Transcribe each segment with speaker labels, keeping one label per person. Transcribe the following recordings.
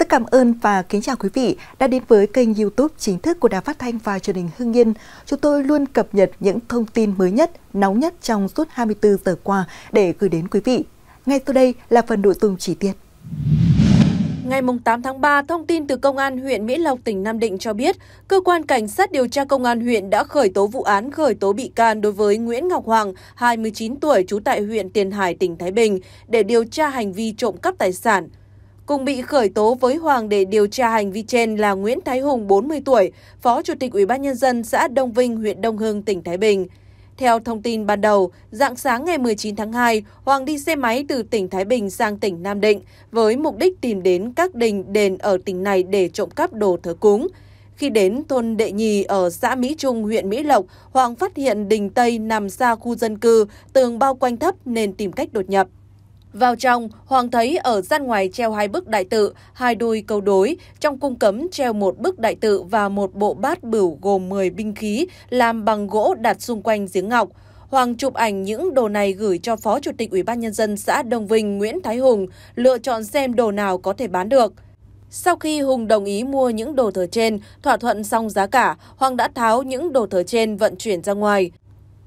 Speaker 1: Rất cảm ơn và kính chào quý vị đã đến với kênh youtube chính thức của Đài Phát Thanh và truyền hình Hưng Yên. Chúng tôi luôn cập nhật những thông tin mới nhất, nóng nhất trong suốt 24 giờ qua để gửi đến quý vị. Ngay sau đây là phần nội dung chi tiết.
Speaker 2: Ngày 8 tháng 3, thông tin từ Công an huyện Mỹ Lộc, tỉnh Nam Định cho biết, Cơ quan Cảnh sát điều tra Công an huyện đã khởi tố vụ án khởi tố bị can đối với Nguyễn Ngọc Hoàng, 29 tuổi, trú tại huyện Tiền Hải, tỉnh Thái Bình, để điều tra hành vi trộm cắp tài sản. Cùng bị khởi tố với Hoàng để điều tra hành vi trên là Nguyễn Thái Hùng, 40 tuổi, Phó Chủ tịch Ủy ban Nhân dân xã Đông Vinh, huyện Đông Hưng, tỉnh Thái Bình. Theo thông tin ban đầu, dạng sáng ngày 19 tháng 2, Hoàng đi xe máy từ tỉnh Thái Bình sang tỉnh Nam Định với mục đích tìm đến các đình đền ở tỉnh này để trộm cắp đồ thờ cúng. Khi đến thôn Đệ Nhì ở xã Mỹ Trung, huyện Mỹ Lộc, Hoàng phát hiện đình Tây nằm xa khu dân cư, tường bao quanh thấp nên tìm cách đột nhập. Vào trong, Hoàng thấy ở gian ngoài treo hai bức đại tự, hai đôi câu đối, trong cung cấm treo một bức đại tự và một bộ bát bửu gồm 10 binh khí làm bằng gỗ đặt xung quanh giếng ngọc. Hoàng chụp ảnh những đồ này gửi cho Phó Chủ tịch Ủy ban Nhân dân xã Đông Vinh Nguyễn Thái Hùng lựa chọn xem đồ nào có thể bán được. Sau khi Hùng đồng ý mua những đồ thờ trên, thỏa thuận xong giá cả, Hoàng đã tháo những đồ thờ trên vận chuyển ra ngoài.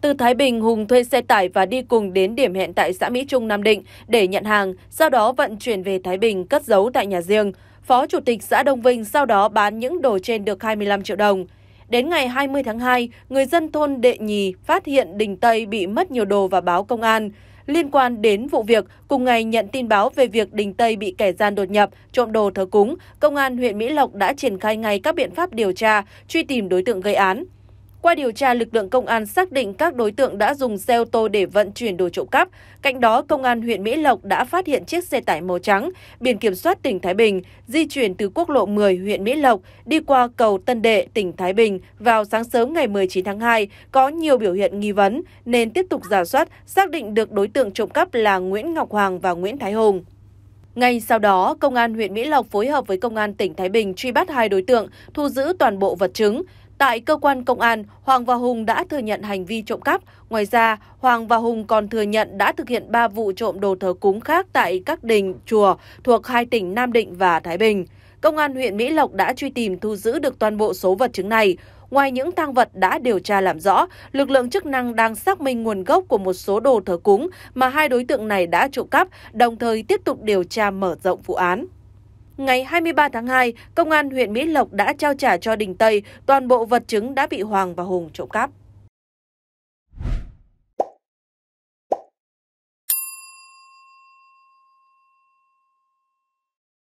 Speaker 2: Từ Thái Bình, Hùng thuê xe tải và đi cùng đến điểm hẹn tại xã Mỹ Trung, Nam Định để nhận hàng, sau đó vận chuyển về Thái Bình cất giấu tại nhà riêng. Phó Chủ tịch xã Đông Vinh sau đó bán những đồ trên được 25 triệu đồng. Đến ngày 20 tháng 2, người dân thôn Đệ Nhì phát hiện Đình Tây bị mất nhiều đồ và báo công an. Liên quan đến vụ việc, cùng ngày nhận tin báo về việc Đình Tây bị kẻ gian đột nhập, trộm đồ thờ cúng, Công an huyện Mỹ Lộc đã triển khai ngay các biện pháp điều tra, truy tìm đối tượng gây án. Qua điều tra, lực lượng công an xác định các đối tượng đã dùng xe ô tô để vận chuyển đồ trộm cắp. Cạnh đó, công an huyện Mỹ Lộc đã phát hiện chiếc xe tải màu trắng, biển kiểm soát tỉnh Thái Bình, di chuyển từ quốc lộ 10 huyện Mỹ Lộc đi qua cầu Tân Đệ, tỉnh Thái Bình vào sáng sớm ngày 19 tháng 2, có nhiều biểu hiện nghi vấn nên tiếp tục giả soát, xác định được đối tượng trộm cắp là Nguyễn Ngọc Hoàng và Nguyễn Thái Hùng. Ngay sau đó, Công an huyện Mỹ Lộc phối hợp với Công an tỉnh Thái Bình truy bắt hai đối tượng, thu giữ toàn bộ vật chứng. Tại cơ quan công an, Hoàng và Hùng đã thừa nhận hành vi trộm cắp. Ngoài ra, Hoàng và Hùng còn thừa nhận đã thực hiện 3 vụ trộm đồ thờ cúng khác tại các đình, chùa thuộc hai tỉnh Nam Định và Thái Bình. Công an huyện Mỹ Lộc đã truy tìm thu giữ được toàn bộ số vật chứng này. Ngoài những tang vật đã điều tra làm rõ, lực lượng chức năng đang xác minh nguồn gốc của một số đồ thờ cúng mà hai đối tượng này đã trộm cắp, đồng thời tiếp tục điều tra mở rộng vụ án. Ngày 23 tháng 2, Công an huyện Mỹ Lộc đã trao trả cho Đình Tây toàn bộ vật chứng đã bị Hoàng và Hùng trộm cắp.